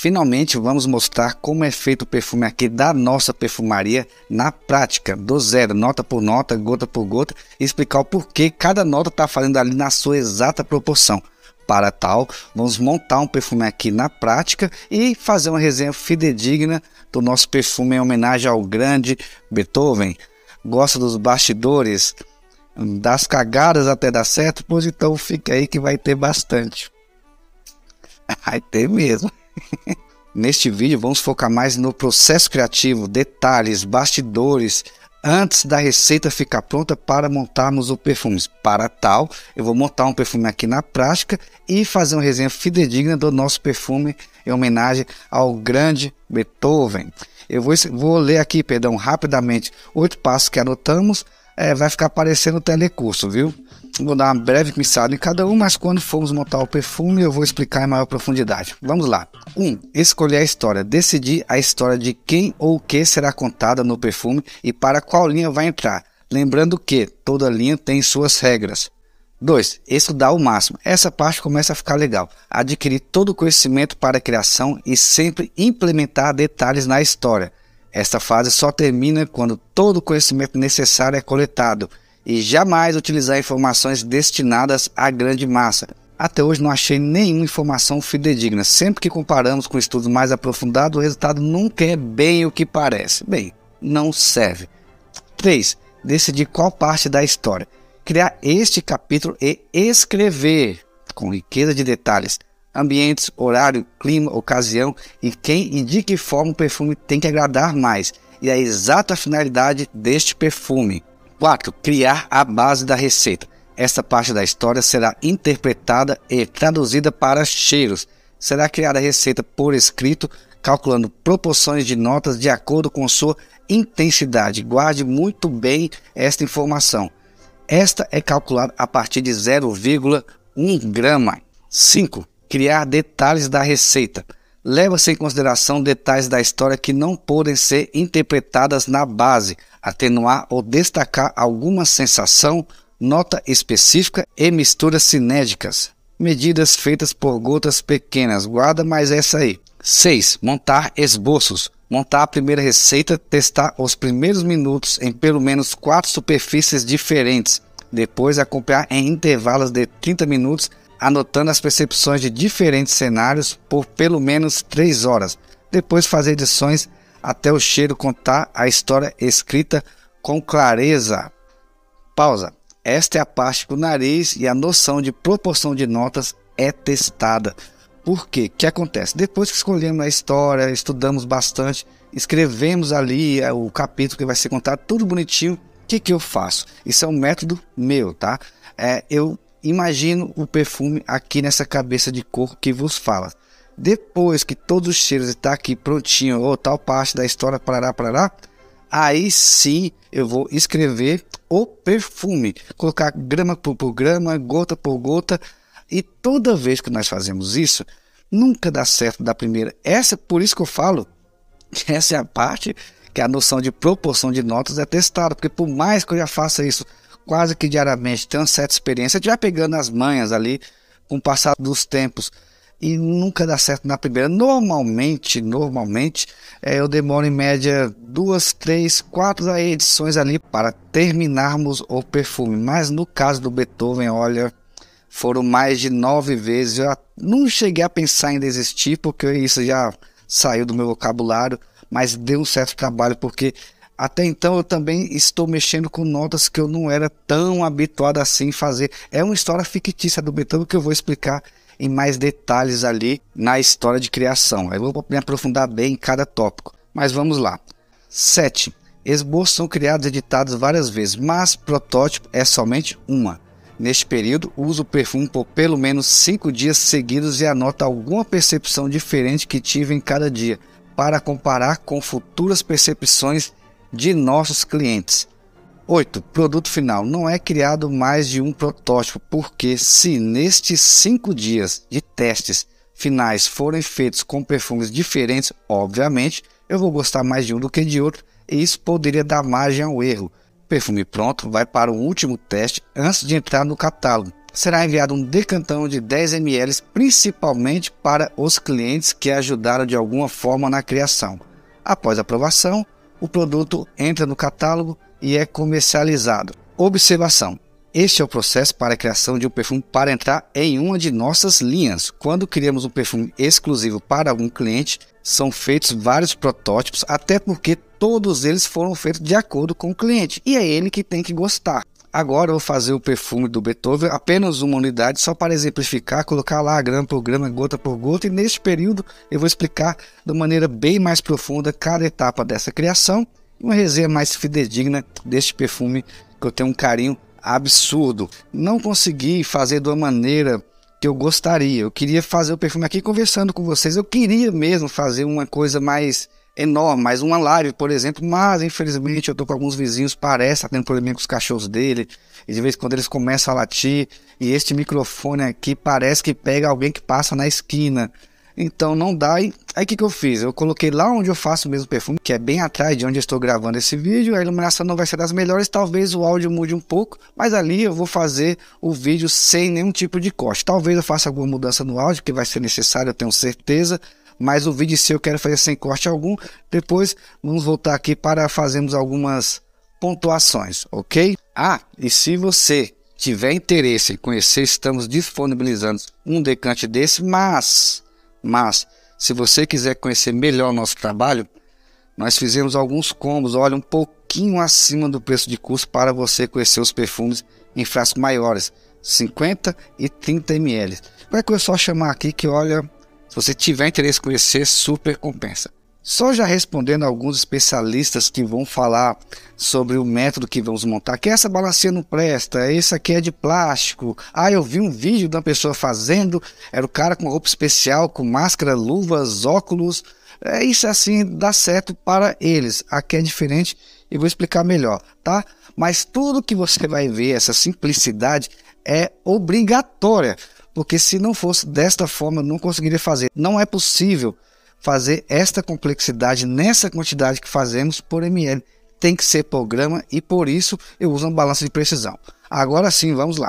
Finalmente vamos mostrar como é feito o perfume aqui da nossa perfumaria na prática, do zero, nota por nota, gota por gota, e explicar o porquê cada nota está fazendo ali na sua exata proporção. Para tal, vamos montar um perfume aqui na prática e fazer uma resenha fidedigna do nosso perfume em homenagem ao grande Beethoven. Gosta dos bastidores, das cagadas até dar certo? Pois então fica aí que vai ter bastante. Vai ter mesmo. Neste vídeo vamos focar mais no processo criativo, detalhes, bastidores, antes da receita ficar pronta para montarmos o perfume. Para tal, eu vou montar um perfume aqui na prática e fazer uma resenha fidedigna do nosso perfume em homenagem ao grande Beethoven. Eu vou, vou ler aqui, perdão, rapidamente, oito passos que anotamos é, vai ficar parecendo telecurso, viu? Vou dar uma breve pincelada em cada um, mas quando formos montar o perfume eu vou explicar em maior profundidade. Vamos lá. 1. Um, escolher a história. Decidir a história de quem ou o que será contada no perfume e para qual linha vai entrar. Lembrando que toda linha tem suas regras. 2. Estudar o máximo. Essa parte começa a ficar legal. Adquirir todo o conhecimento para a criação e sempre implementar detalhes na história. Esta fase só termina quando todo o conhecimento necessário é coletado e jamais utilizar informações destinadas à grande massa. Até hoje não achei nenhuma informação fidedigna. Sempre que comparamos com estudos mais aprofundados, o resultado nunca é bem o que parece. Bem, não serve. 3. Decidir qual parte da história. Criar este capítulo e escrever com riqueza de detalhes ambientes, horário, clima, ocasião e quem e de que forma o perfume tem que agradar mais e a exata finalidade deste perfume. 4. Criar a base da receita. Esta parte da história será interpretada e traduzida para cheiros. Será criada a receita por escrito, calculando proporções de notas de acordo com sua intensidade. Guarde muito bem esta informação. Esta é calculada a partir de 0,1 grama. 5 criar detalhes da receita. Leva-se em consideração detalhes da história que não podem ser interpretadas na base, atenuar ou destacar alguma sensação, nota específica e misturas cinéticas. Medidas feitas por gotas pequenas. Guarda mais essa aí. 6. Montar esboços. Montar a primeira receita, testar os primeiros minutos em pelo menos quatro superfícies diferentes. Depois acompanhar em intervalos de 30 minutos anotando as percepções de diferentes cenários por pelo menos 3 horas. Depois fazer edições até o cheiro contar a história escrita com clareza. Pausa. Esta é a parte que o nariz e a noção de proporção de notas é testada. Por quê? O que acontece? Depois que escolhemos a história, estudamos bastante, escrevemos ali é, o capítulo que vai ser contado, tudo bonitinho, o que, que eu faço? Isso é um método meu, tá? É, eu Imagino o perfume aqui nessa cabeça de coco que vos fala. Depois que todos os cheiros está aqui prontinho, ou tal parte da história, parará, parará, aí sim eu vou escrever o perfume, colocar grama por, por grama, gota por gota, e toda vez que nós fazemos isso, nunca dá certo da primeira. Essa, por isso que eu falo, essa é a parte que a noção de proporção de notas é testada, porque por mais que eu já faça isso quase que diariamente, tem uma certa experiência, já pegando as manhas ali com o passar dos tempos. E nunca dá certo na primeira. Normalmente, normalmente, é, eu demoro em média duas, três, quatro edições ali para terminarmos o perfume. Mas no caso do Beethoven, olha, foram mais de nove vezes. Eu não cheguei a pensar em desistir, porque isso já saiu do meu vocabulário, mas deu um certo trabalho, porque até então eu também estou mexendo com notas que eu não era tão habituado assim fazer. É uma história fictícia do Betano que eu vou explicar em mais detalhes ali na história de criação. Eu vou me aprofundar bem em cada tópico. Mas vamos lá. 7. Esboços são criados e editados várias vezes, mas protótipo é somente uma. Neste período, uso o perfume por pelo menos 5 dias seguidos e anota alguma percepção diferente que tive em cada dia, para comparar com futuras percepções de nossos clientes. 8. Produto final. Não é criado mais de um protótipo, porque se nestes 5 dias de testes finais forem feitos com perfumes diferentes, obviamente eu vou gostar mais de um do que de outro, e isso poderia dar margem ao erro. perfume pronto vai para o último teste antes de entrar no catálogo. Será enviado um decantão de 10 ml, principalmente para os clientes que ajudaram de alguma forma na criação. Após a aprovação, o produto entra no catálogo e é comercializado. Observação: este é o processo para a criação de um perfume para entrar em uma de nossas linhas. Quando criamos um perfume exclusivo para algum cliente, são feitos vários protótipos, até porque todos eles foram feitos de acordo com o cliente e é ele que tem que gostar. Agora eu vou fazer o perfume do Beethoven, apenas uma unidade, só para exemplificar, colocar lá grama por grama, gota por gota, e neste período eu vou explicar de maneira bem mais profunda cada etapa dessa criação e uma resenha mais fidedigna deste perfume que eu tenho um carinho absurdo. Não consegui fazer de uma maneira que eu gostaria. Eu queria fazer o perfume aqui conversando com vocês. Eu queria mesmo fazer uma coisa mais enorme, mais uma live, por exemplo, mas infelizmente eu tô com alguns vizinhos, parece, tá tendo problema com os cachorros dele, e de vez em quando eles começam a latir, e este microfone aqui parece que pega alguém que passa na esquina. Então não dá. E aí o que, que eu fiz? Eu coloquei lá onde eu faço o mesmo perfume, que é bem atrás de onde eu estou gravando esse vídeo. A iluminação não vai ser das melhores, talvez o áudio mude um pouco, mas ali eu vou fazer o vídeo sem nenhum tipo de corte. Talvez eu faça alguma mudança no áudio, que vai ser necessário, eu tenho certeza mas o vídeo seu eu quero fazer sem corte algum. Depois vamos voltar aqui para fazermos algumas pontuações, ok? Ah, e se você tiver interesse em conhecer, estamos disponibilizando um decante desse, mas, mas, se você quiser conhecer melhor o nosso trabalho, nós fizemos alguns combos, olha, um pouquinho acima do preço de custo para você conhecer os perfumes em frascos maiores, 50 e 30 ml. Vai que eu só chamar aqui que, olha, se você tiver interesse em conhecer, super compensa. Só já respondendo alguns especialistas que vão falar sobre o método que vamos montar, que essa balancinha não presta, esse aqui é de plástico. Ah, eu vi um vídeo de uma pessoa fazendo, era o cara com roupa especial, com máscara, luvas, óculos. É isso assim, dá certo para eles. Aqui é diferente e vou explicar melhor, tá? Mas tudo que você vai ver, essa simplicidade é obrigatória porque se não fosse desta forma, eu não conseguiria fazer. Não é possível fazer esta complexidade nessa quantidade que fazemos por ml. Tem que ser por grama e por isso eu uso uma balança de precisão. Agora sim, vamos lá.